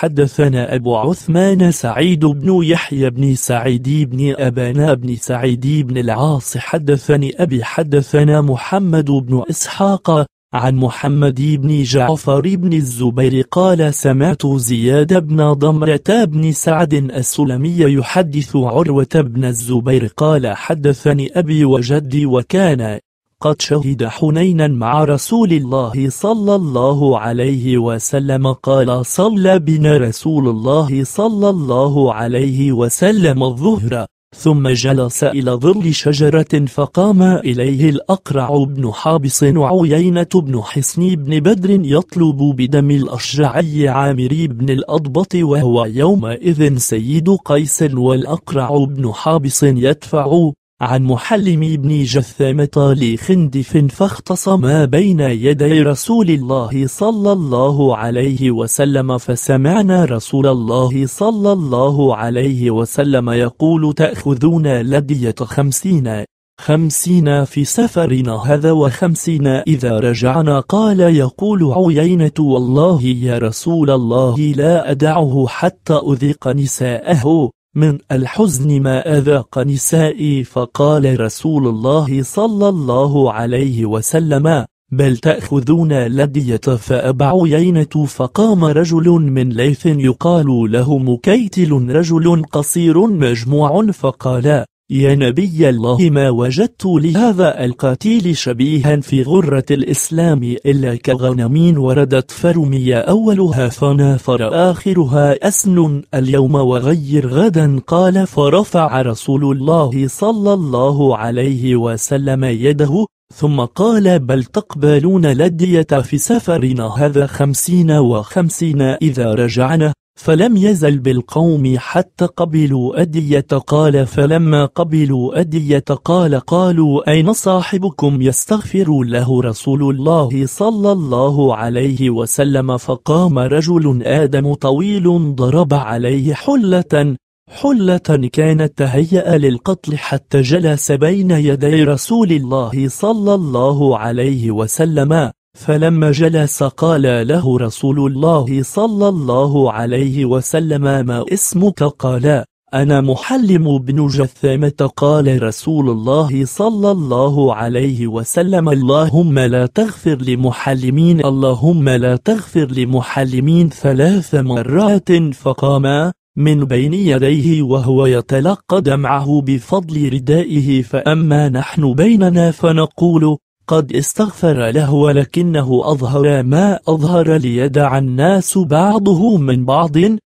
حدثنا أبو عثمان سعيد بن يحيى بن سعيد بن أبانا بن سعيد بن العاص حدثني أبي حدثنا محمد بن إسحاق عن محمد بن جعفر بن الزبير قال سمعت زياد بن ضمرة بن سعد السلمي يحدث عروة بن الزبير قال حدثني أبي وجدي وكان قد شهد حنينا مع رسول الله صلى الله عليه وسلم قال صلى بنا رسول الله صلى الله عليه وسلم الظهر ثم جلس إلى ظل شجرة فقام إليه الأقرع بن حابس وعيينة بن حصن بن بدر يطلب بدم الأشجعي عامري بن الأضبط وهو يومئذ سيد قيس والأقرع بن حابس يدفع عن محلم بن جثامة لخندف فاختصما بين يدي رسول الله صلى الله عليه وسلم فسمعنا رسول الله صلى الله عليه وسلم يقول تأخذون لدية خمسين خمسين في سفرنا هذا وخمسين إذا رجعنا قال يقول عيينة والله يا رسول الله لا أدعه حتى أذيق نساءه من الحزن ما أذاق نسائي فقال رسول الله صلى الله عليه وسلم بل تأخذون لدية فأبع يينة فقام رجل من ليث يقال له مكيتل رجل قصير مجموع فقال يا نبي الله ما وجدت لهذا القتيل شبيها في غرة الإسلام إلا كغنم وردت فرمي أولها فنافر آخرها أسن اليوم وغير غدا قال فرفع رسول الله صلى الله عليه وسلم يده ثم قال بل تقبلون لدية في سفرنا هذا خمسين وخمسين إذا رجعنا فلم يزل بالقوم حتى قبلوا أدية قال فلما قبلوا أدية قال قالوا أين صاحبكم يستغفر له رسول الله صلى الله عليه وسلم فقام رجل آدم طويل ضرب عليه حلة حلة كانت تهيأ للقتل حتى جلس بين يدي رسول الله صلى الله عليه وسلم فلما جلس قال له رسول الله صلى الله عليه وسلم ما اسمك قال أنا محلم بن جثامة قال رسول الله صلى الله عليه وسلم اللهم لا تغفر لمحلمين اللهم لا تغفر لمحلمين ثلاث مرات فقام من بين يديه وهو يتلقى دمعه بفضل ردائه فأما نحن بيننا فنقول قد استغفر له ولكنه أظهر ما أظهر ليدع الناس بعضه من بعض